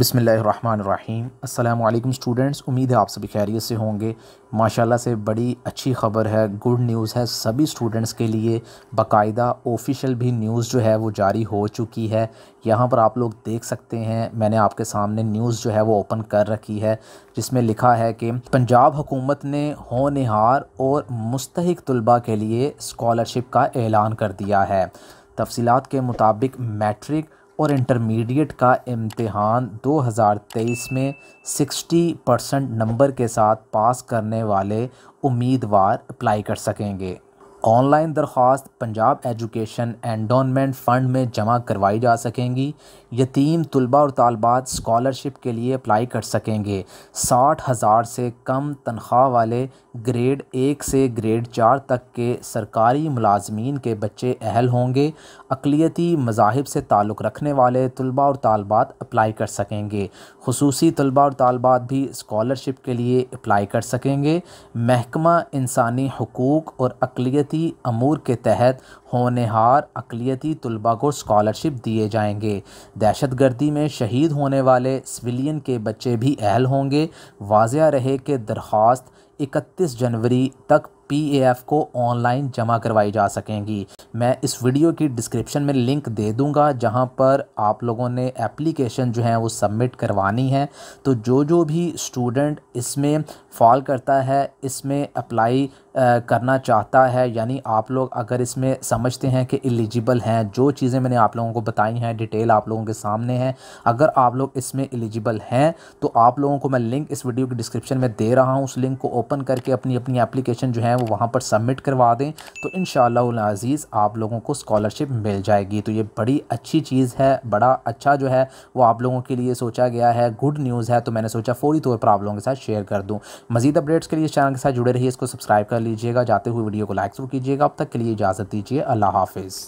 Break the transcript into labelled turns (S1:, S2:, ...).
S1: बसमीम् अल्लाम स्टूडेंट्स उम्मीद है आप सभी खैरियत से होंगे माशाल्लाह से बड़ी अच्छी ख़बर है गुड न्यूज़ है सभी स्टूडेंट्स के लिए बाकायदा ऑफिशियल भी न्यूज़ जो है वो जारी हो चुकी है यहाँ पर आप लोग देख सकते हैं मैंने आपके सामने न्यूज़ जो है वो ओपन कर रखी है जिसमें लिखा है कि पंजाब हुकूमत ने होनहार और मुस्तक तलबा के लिए स्कॉलरशिप का ऐलान कर दिया है तफसीत के मुताबिक मैट्रिक और इंटरमीडिएट का इम्तहान 2023 में 60 परसेंट नंबर के साथ पास करने वाले उम्मीदवार अप्लाई कर सकेंगे ऑनलाइन दरख्वास्त पंजाब एजुकेशन एंडोनमेंट फ़ंड में जमा करवाई जा सकेंगी यतीम तलबा और तलबात स्कॉलरशिप के लिए अप्लाई कर सकेंगे साठ हज़ार से कम तनख्वाह वाले ग्रेड एक से ग्रेड चार तक के सरकारी मुलाजमीन के बच्चे अहल होंगे अकलीती मजाहब से ताल्लुक़ रखने वाले तलबा और तलबात अप्लाई कर सकेंगे खसूस तलबा और तलबात भी स्कॉलरशिप के लिए अप्लाई कर सकेंगे महकमा इंसानी हकूक़ और अकलीती अकलीती अमूर के तहत होनहार अकलीती तलबा को स्कॉलरशिप दिए जाएंगे दहशत गर्दी में शहीद होने वाले सिविलियन के बच्चे भी अहल होंगे वाजिया रहे कि दरख्वास्त इकतीस जनवरी तक पी ए एफ़ को ऑनलाइन जमा करवाई जा सकेंगी मैं इस वीडियो की डिस्क्रिप्शन में लिंक दे दूंगा जहां पर आप लोगों ने एप्लीकेशन जो है वो सबमिट करवानी है तो जो जो भी स्टूडेंट इसमें फॉल करता है इसमें अप्लाई करना चाहता है यानी आप लोग अगर इसमें समझते हैं कि एलिजिबल हैं जो चीज़ें मैंने आप लोगों को बताई हैं डिटेल आप लोगों के सामने हैं अगर आप लोग इसमें एलिजिबल हैं तो आप लोगों को मैं लिंक इस वीडियो के डिस्क्रिप्शन में दे रहा हूँ उस लिंक को ओपन करके अपनी अपनी एप्लीकेशन जो है वो वहाँ पर सबमिट करवा दें तो इन शज़ीज़ आप लोगों को स्कॉलरशिप मिल जाएगी तो ये बड़ी अच्छी चीज़ है बड़ा अच्छा जो है वो आप लोगों के लिए सोचा गया है गुड न्यूज़ है तो मैंने सोचा फौरी तौर पर आप लोगों के साथ शेयर कर दूँ मजीद अपडेट्स के लिए चैनल के साथ जुड़े रहिए इसको सब्सक्राइब कर लीजिएगा जाते हुए वीडियो को लाइक जरूर कीजिएगा अब तक के लिए इजाज़त दीजिए अल्लाह हाफिज़